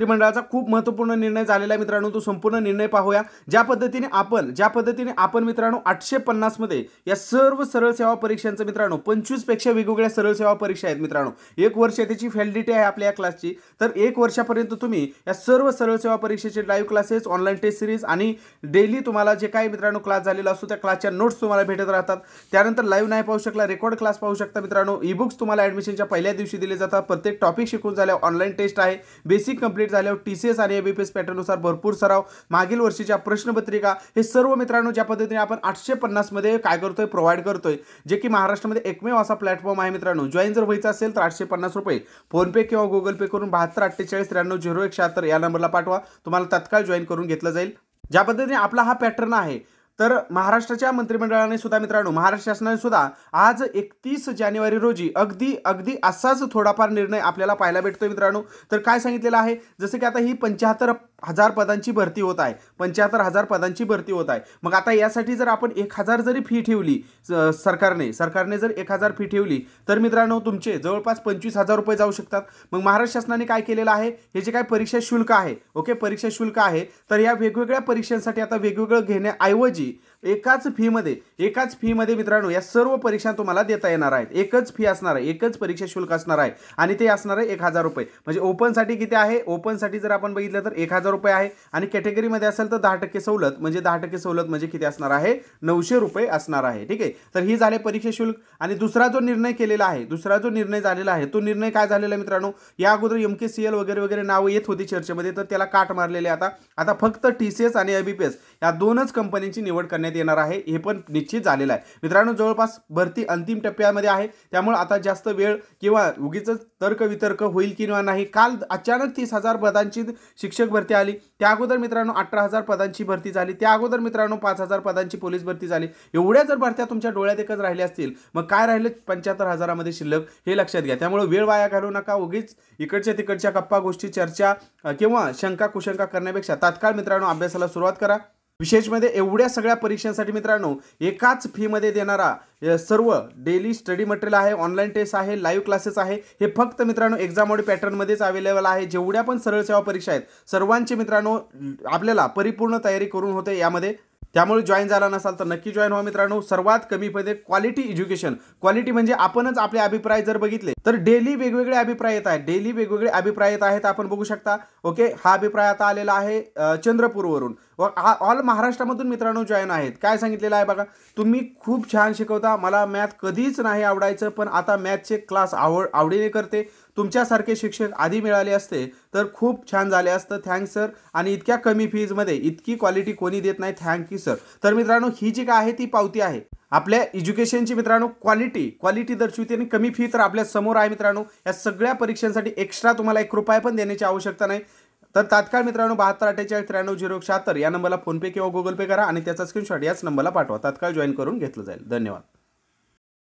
मंत्रिमंडळाचा खूप महत्त्वपूर्ण निर्णय झालेला आहे मित्रांनो तो संपूर्ण निर्णय पाहूया ज्या पद्धतीने आपण ज्या पद्धतीने आपण मित्रांनो आठशे पन्नासमध्ये या सर्व सरळ सेवा परीक्षांचं मित्रांनो पंचवीसपेक्षा वेगवेगळ्या सरळ सेवा परीक्षा आहेत मित्रांनो एक वर्ष त्याची व्हॅलिडिटी आहे आपल्या या क्लासची तर एक वर्षापर्यंत तुम्ही या सर्व सरळ सेवा परीक्षेचे live classes online test series आणि डेली तुम्हाला जे काही मित्रांनो क्लास झालेला असतो त्या क्लासच्या नोट्स तुम्हाला भेटत राहतात त्यानंतर लाईव्ह नाही पाहू शकला रेकॉर्ड क्लास पाहू शकता मित्रांनो ई बुक्स तुम्हाला ॲडमिशनच्या पहिल्या दिवशी दिले जातात प्रत्येक टॉपिक शिकून झाल्या ऑनलाईन टेस्ट आहे बेसिक कंप्लीट कंप्लीट झाल्यावर टी सी एस आणि एबीपीएस पॅटर्नुसार भरपूर सराव मागील वर्षीच्या प्रश्नपत्रिका हे सर्व मित्रांनो ज्या पद्धतीने आपण आठशे पन्नासमध्ये काय करतोय प्रोव्हाइड करतोय जे की महाराष्ट्रामध्ये एकमेव असा प्लॅटफॉर्म आहे मित्रांनो जॉईन जर व्हायचं असेल तर आठशे पन्नास रुपये फोनपे किंवा गुगल पे करून बहात्तर अठ्ठेचाळीस त्र्याण्णव झिरो एक शहात्तर या नंबरला पाठवा तुम्हाला तत्काळ जॉईन करून घेतलं जाईल ज्या पद्धतीने आपला हा पॅटर्न आहे तर महाराष्ट्राच्या मंत्रिमंडळाने सुद्धा मित्रांनो महाराष्ट्र शासनाने सुद्धा आज एकतीस जानेवारी रोजी अगदी अगदी असाच थोडाफार निर्णय आपल्याला पाहायला भेटतोय मित्रांनो तर काय सांगितलेलं आहे जसं की आता ही पंच्याहत्तर हजार पदांची भरती होत आहे पंच्याहत्तर हजार पदांची भरती होत आहे मग आता यासाठी जर आपण एक हजार जरी फी ठेवली सरकारने सरकारने जर एक हजार फी ठेवली तर मित्रांनो तुमचे जवळपास पंचवीस हजार रुपये जाऊ शकतात मग महाराष्ट्र शासनाने काय केलेलं आहे हे जे काय परीक्षा शुल्क आहे ओके परीक्षा शुल्क आहे तर या वेगवेगळ्या परीक्षांसाठी आता वेगवेगळं घेण्याऐवजी shit. एकाच फीमध्ये एकाच फीमध्ये मित्रांनो या सर्व परीक्षा तुम्हाला देता येणार आहेत एकच फी असणार आहे एकच परीक्षा शुल्क असणार आहे आणि ते असणार आहे एक हजार रुपये म्हणजे ओपनसाठी किती आहे ओपनसाठी जर आपण बघितलं तर एक हजार रुपये आहे आणि कॅटेगरीमध्ये असेल तर दहा टक्के सवलत म्हणजे दहा टक्के सवलत म्हणजे किती असणार आहे नऊशे रुपये असणार आहे ठीक आहे तर ही झाले परीक्षा शुल्क आणि दुसरा जो निर्णय केलेला आहे दुसरा जो निर्णय झालेला आहे तो निर्णय काय झालेला आहे मित्रांनो या अगोदर एम के सी एल वगैरे वगैरे नावं येत होती चर्चेमध्ये तर त्याला काट मारलेले आता आता फक्त टी सी एस आणि एबीपीएस या दोनच कंपन्यांची निवड करण्यात येणार आहे हे पण निश्चित झालेलं आहे मित्रांनो जवळपास भरती अंतिम टप्प्यामध्ये आहे त्यामुळे आता जास्त वेळ किंवा उगीच तर्कवितर्क होईल किंवा नाही काल अचानक तीस हजार पदांची शिक्षक भरती आली त्या अगोदर मित्रांनो अठरा हजार पदांची भरती झाली त्या अगोदर मित्रांनो पाच हजार पदांची पोलीस भरती झाली एवढ्या जर भरत्या तुमच्या डोळ्यात एकच राहिल्या असतील मग काय राहिलं पंच्याहत्तर हजारामध्ये शिल्लक हे लक्षात घ्या त्यामुळे वेळ वाया घालू नका उगीच इकडच्या तिकडच्या गप्पा गोष्टी चर्चा किंवा शंका कुशंका करण्यापेक्षा तात्काळ मित्रांनो अभ्यासाला सुरुवात करा विशेष म्हणजे एवढ्या सगळ्या परीक्षांसाठी मित्रांनो एकाच फीमध्ये देणारा सर्व डेली स्टडी मटेरियल आहे ऑनलाईन टेस्ट आहे लाईव्ह क्लासेस आहे हे फक्त मित्रांनो एक्झाम पॅटर्न पॅटर्नमध्येच अवेलेबल आहे जेवढ्या पण सरळ सेवा परीक्षा आहेत सर्वांचे मित्रांनो आपल्याला परिपूर्ण तयारी करून होते यामध्ये त्यामुळे जॉईन झाला नसाल तर नक्की जॉईन व्हा मित्रांनो सर्वात कमी पदे क्वालिटी एज्युकेशन क्वालिटी म्हणजे आपणच आपले अभिप्राय जर बघितले तर डेली वेगवेगळे अभिप्राय येत आहेत डेली वेगवेगळे अभिप्राय येत आहेत आपण बघू शकता ओके हा अभिप्राय आता आलेला आहे चंद्रपूरवरून व ऑल महाराष्ट्रामधून मित्रांनो जॉईन आहेत काय सांगितलेलं आहे बघा तुम्ही खूप छान शिकवता मला मॅथ कधीच नाही आवडायचं पण आता मॅथचे क्लास आवड आवडीने करते तुमच्यासारखे शिक्षक आधी मिळाले असते तर खूप छान झाले असतं थँक्स सर आणि इतक्या कमी फीजमध्ये इतकी क्वालिटी कोणी देत नाही थँक यू सर तर मित्रांनो ही जी काय आहे ती पावती आहे आपल्या एज्युकेशनची मित्रांनो क्वालिटी क्वालिटी दर्शविते आणि कमी फी तर आपल्या समोर आहे मित्रांनो या सगळ्या परीक्षांसाठी एक्स्ट्रा तुम्हाला एक रुपया पण देण्याची आवश्यकता नाही तर तात्काळ मित्रांनो बहात्तर अठ्ठेचाळीस त्र्याण्णव झिरो शहात्तर या नंबरला फोनपे किंवा गुगल पे करा आणि त्याचा स्क्रीनशॉट याच नंबरला पाठवा तात्काळ जॉईन करून घेतलं जाईल धन्यवाद